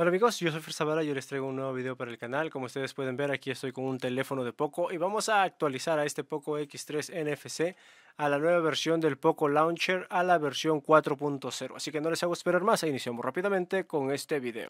Hola amigos, yo soy Ferzabala y les traigo un nuevo video para el canal. Como ustedes pueden ver, aquí estoy con un teléfono de Poco y vamos a actualizar a este Poco X3 NFC a la nueva versión del Poco Launcher a la versión 4.0. Así que no les hago esperar más e iniciamos rápidamente con este video.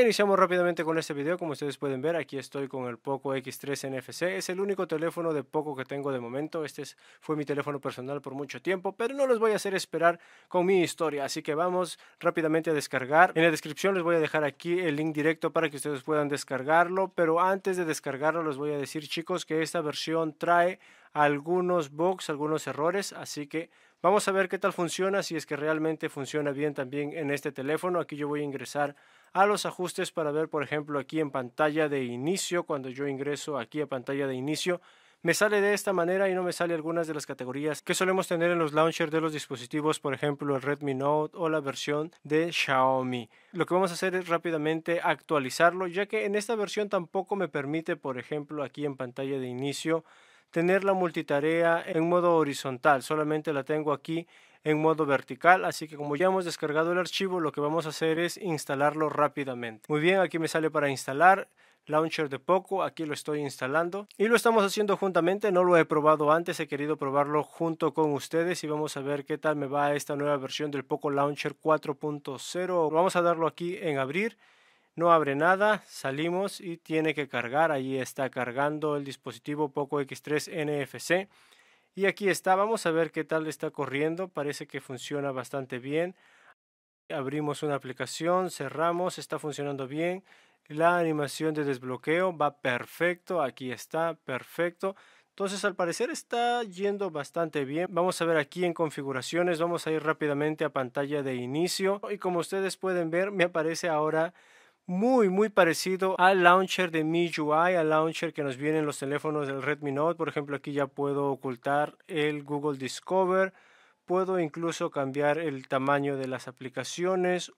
iniciamos rápidamente con este video, como ustedes pueden ver, aquí estoy con el Poco X3 NFC, es el único teléfono de Poco que tengo de momento, este fue mi teléfono personal por mucho tiempo, pero no los voy a hacer esperar con mi historia, así que vamos rápidamente a descargar, en la descripción les voy a dejar aquí el link directo para que ustedes puedan descargarlo, pero antes de descargarlo les voy a decir chicos que esta versión trae algunos bugs, algunos errores, así que vamos a ver qué tal funciona, si es que realmente funciona bien también en este teléfono, aquí yo voy a ingresar a los ajustes para ver, por ejemplo, aquí en pantalla de inicio, cuando yo ingreso aquí a pantalla de inicio, me sale de esta manera y no me sale algunas de las categorías que solemos tener en los launchers de los dispositivos, por ejemplo el Redmi Note o la versión de Xiaomi. Lo que vamos a hacer es rápidamente actualizarlo, ya que en esta versión tampoco me permite, por ejemplo, aquí en pantalla de inicio, tener la multitarea en modo horizontal, solamente la tengo aquí en modo vertical, así que como ya hemos descargado el archivo, lo que vamos a hacer es instalarlo rápidamente. Muy bien, aquí me sale para instalar launcher de Poco, aquí lo estoy instalando y lo estamos haciendo juntamente, no lo he probado antes, he querido probarlo junto con ustedes y vamos a ver qué tal me va esta nueva versión del Poco Launcher 4.0, vamos a darlo aquí en abrir, no abre nada, salimos y tiene que cargar, allí está cargando el dispositivo Poco X3 NFC y aquí está, vamos a ver qué tal está corriendo, parece que funciona bastante bien. Abrimos una aplicación, cerramos, está funcionando bien. La animación de desbloqueo va perfecto, aquí está, perfecto. Entonces al parecer está yendo bastante bien. Vamos a ver aquí en configuraciones, vamos a ir rápidamente a pantalla de inicio y como ustedes pueden ver me aparece ahora muy muy parecido al launcher de MIUI, al launcher que nos vienen los teléfonos del Redmi Note. Por ejemplo, aquí ya puedo ocultar el Google Discover, puedo incluso cambiar el tamaño de las aplicaciones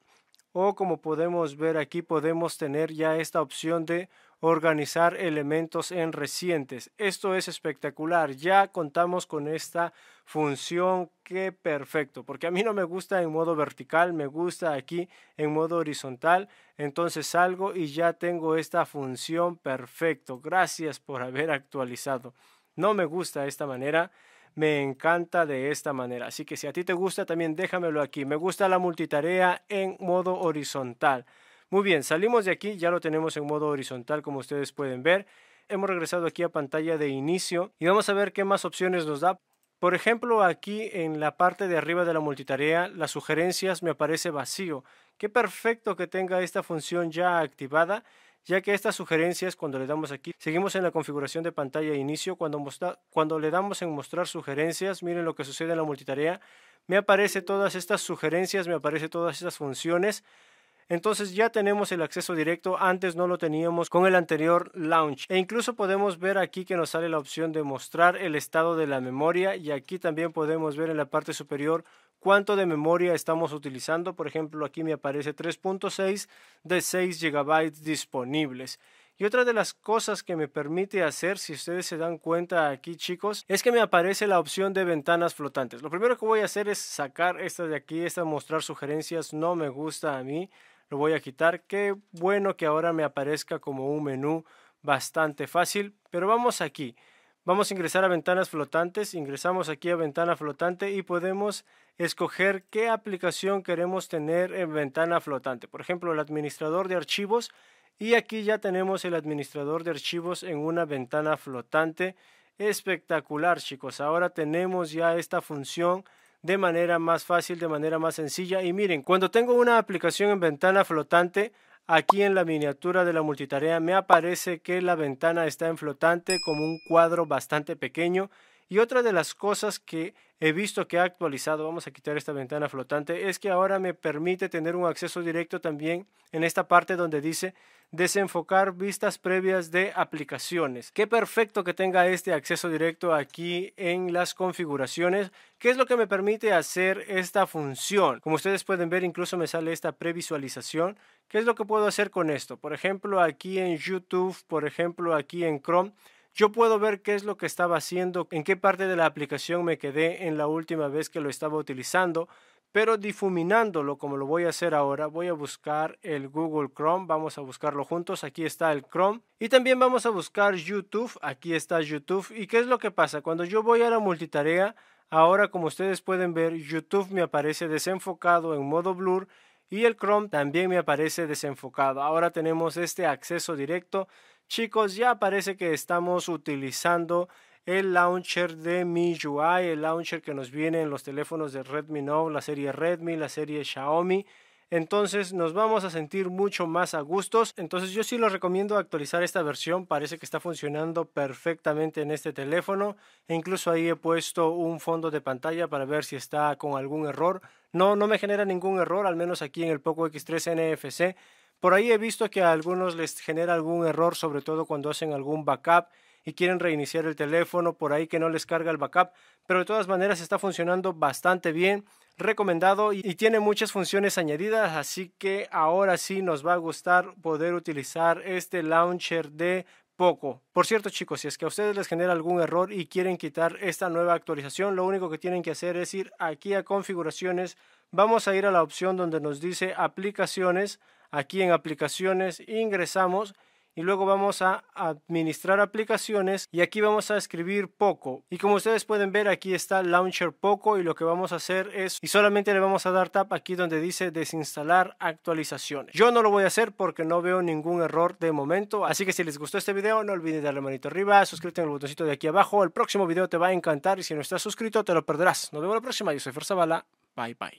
o como podemos ver aquí podemos tener ya esta opción de organizar elementos en recientes. Esto es espectacular, ya contamos con esta función, qué perfecto, porque a mí no me gusta en modo vertical, me gusta aquí en modo horizontal, entonces salgo y ya tengo esta función perfecto. Gracias por haber actualizado. No me gusta esta manera me encanta de esta manera. Así que si a ti te gusta también déjamelo aquí. Me gusta la multitarea en modo horizontal. Muy bien, salimos de aquí, ya lo tenemos en modo horizontal como ustedes pueden ver. Hemos regresado aquí a pantalla de inicio y vamos a ver qué más opciones nos da. Por ejemplo, aquí en la parte de arriba de la multitarea, las sugerencias me aparece vacío. Qué perfecto que tenga esta función ya activada ya que estas sugerencias cuando le damos aquí, seguimos en la configuración de pantalla de inicio, cuando, le damos en mostrar sugerencias, miren lo que sucede en la multitarea, me aparece todas estas sugerencias, me aparece todas estas funciones, entonces ya tenemos el acceso directo, antes no lo teníamos con el anterior launch. E incluso podemos ver aquí que nos sale la opción de mostrar el estado de la memoria y aquí también podemos ver en la parte superior cuánto de memoria estamos utilizando. Por ejemplo, aquí me aparece 3.6 de 6 GB disponibles. Y otra de las cosas que me permite hacer, si ustedes se dan cuenta aquí chicos, es que me aparece la opción de ventanas flotantes. Lo primero que voy a hacer es sacar esta de aquí, esta mostrar sugerencias, no me gusta a mí, lo voy a quitar. Qué bueno que ahora me aparezca como un menú bastante fácil, pero vamos aquí. Vamos a ingresar a ventanas flotantes, ingresamos aquí a ventana flotante y podemos escoger qué aplicación queremos tener en ventana flotante. Por ejemplo, el administrador de archivos. Y aquí ya tenemos el administrador de archivos en una ventana flotante. Espectacular, chicos. Ahora tenemos ya esta función de manera más fácil, de manera más sencilla. Y miren, cuando tengo una aplicación en ventana flotante, aquí en la miniatura de la multitarea me aparece que la ventana está en flotante como un cuadro bastante pequeño y otra de las cosas que he visto que ha actualizado, vamos a quitar esta ventana flotante, es que ahora me permite tener un acceso directo también en esta parte donde dice desenfocar vistas previas de aplicaciones. Qué perfecto que tenga este acceso directo aquí en las configuraciones. ¿Qué es lo que me permite hacer esta función? Como ustedes pueden ver, incluso me sale esta previsualización. ¿Qué es lo que puedo hacer con esto? Por ejemplo, aquí en YouTube, por ejemplo, aquí en Chrome, yo puedo ver qué es lo que estaba haciendo, en qué parte de la aplicación me quedé en la última vez que lo estaba utilizando, pero difuminándolo como lo voy a hacer ahora, voy a buscar el Google Chrome, vamos a buscarlo juntos, aquí está el Chrome y también vamos a buscar YouTube, aquí está YouTube y qué es lo que pasa cuando yo voy a la multitarea, ahora como ustedes pueden ver YouTube me aparece desenfocado en modo blur y el Chrome también me aparece desenfocado. Ahora tenemos este acceso directo Chicos, ya parece que estamos utilizando el launcher de MIUI, el launcher que nos viene en los teléfonos de Redmi Note, la serie Redmi, la serie Xiaomi. Entonces nos vamos a sentir mucho más a gustos. Entonces yo sí lo recomiendo actualizar esta versión. Parece que está funcionando perfectamente en este teléfono. E incluso ahí he puesto un fondo de pantalla para ver si está con algún error. No, no me genera ningún error, al menos aquí en el Poco X3 NFC por ahí he visto que a algunos les genera algún error, sobre todo cuando hacen algún backup y quieren reiniciar el teléfono, por ahí que no les carga el backup, pero de todas maneras está funcionando bastante bien, recomendado y, tiene muchas funciones añadidas, así que ahora sí nos va a gustar poder utilizar este launcher de poco. Por cierto, chicos, si es que a ustedes les genera algún error y quieren quitar esta nueva actualización, lo único que tienen que hacer es ir aquí a configuraciones, vamos a ir a la opción donde nos dice aplicaciones. Aquí en aplicaciones ingresamos y luego vamos a administrar aplicaciones y aquí vamos a escribir Poco. Y como ustedes pueden ver aquí está Launcher Poco y lo que vamos a hacer es y solamente le vamos a dar tap aquí donde dice desinstalar actualizaciones. Yo no lo voy a hacer porque no veo ningún error de momento, así que si les gustó este video no olviden darle manito arriba, suscríbete en el botoncito de aquí abajo, el próximo video te va a encantar y si no estás suscrito te lo perderás. Nos vemos la próxima, yo soy Fuerza Bala, bye bye.